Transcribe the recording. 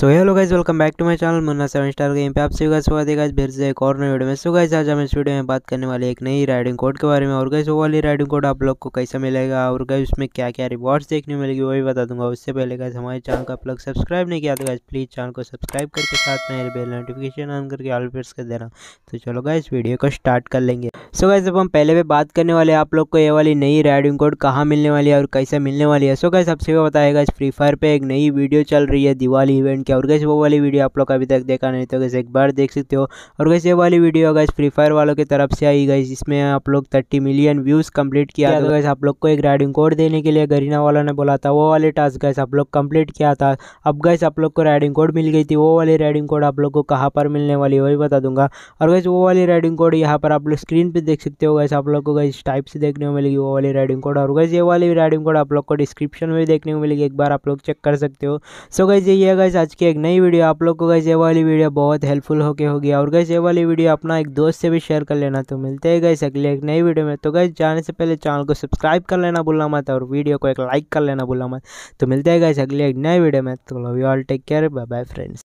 so hello guys welcome back to my channel Munna seven star game पे आप सभी का स्वागत है गाइज फिर से एक और नई वीडियो में सो गाइज आज हम इस वीडियो में बात करने वाले एक नई राइडिंग कोड के बारे में और गाइज वो वाली राइडिंग कोड आप लोग को कैसा मिलेगा और गाइज उसमें क्या क्या रिवॉर्ड्स देखने मिलेगी वही बता दूंगा उससे पहले गाइज हमारे चैनल को आप लोग सब्सक्राइब नहीं किया तो गाइज प्लीज़ चैनल को सब्सक्राइब करके साथ में बेल नोटिफिकेशन ऑन करके ऑल फिर कर देना तो चलो गाइज वीडियो को स्टार्ट कर लेंगे सो गैस अब हम पहले पे बात करने वाले आप लोग को ये वाली नई राइडिंग कोड कहाँ मिलने वाली है और कैसे मिलने वाली है सो गैस सबसे बताएगा इस फ्री फायर पे एक नई वीडियो चल रही है दिवाली इवेंट की और कैसे वो वाली वीडियो आप लोग अभी तक देखा नहीं तो कैसे एक बार देख सकते हो और कैसे ये वाली वीडियो गैस फ्री फायर वालों की तरफ से आई गई इसमें आप लोग थर्टी मिलियन व्यूज़ कम्प्लीट किया था आप लोग को एक राइडिंग कोड देने के लिए गरीना वालों ने बोला था वो वाले टास्क गैस आप लोग कम्प्लीट किया था अब गैस आप लोग को राइडिंग कोड मिल गई थी वो वाली राइडिंग कोड आप लोग को कहाँ पर मिलने वाली वही बता दूंगा और वैसे वो वाली राइडिंग कोड यहाँ पर आप लोग स्क्रीन पर देख सकते हो गैस आप लोग को इस टाइप से देखने को मिलेगी वो वाली राइडिंग कोड और गैस ये वाली राइडिंग कोड आप लोग को डिस्क्रिप्शन में भी देखने को मिलेगी एक बार आप लोग चेक कर सकते हो सो गैस ये है गैस आज की एक नई वीडियो आप लोग को गैस ये वाली वीडियो बहुत हेल्पफुल होकर होगी और गैस ये वाली वीडियो अपना एक दोस्त से भी शेयर कर लेना तो मिलते हैं गैस अगले एक नई वीडियो में तो गैस जाने से पहले चैनल को सब्सक्राइब कर लेना बोलना मत और वीडियो को एक लाइक कर लेना बोलना मत तो मिलते हैं गैस अगले एक नए वीडियो में तो love you all take care bye bye friends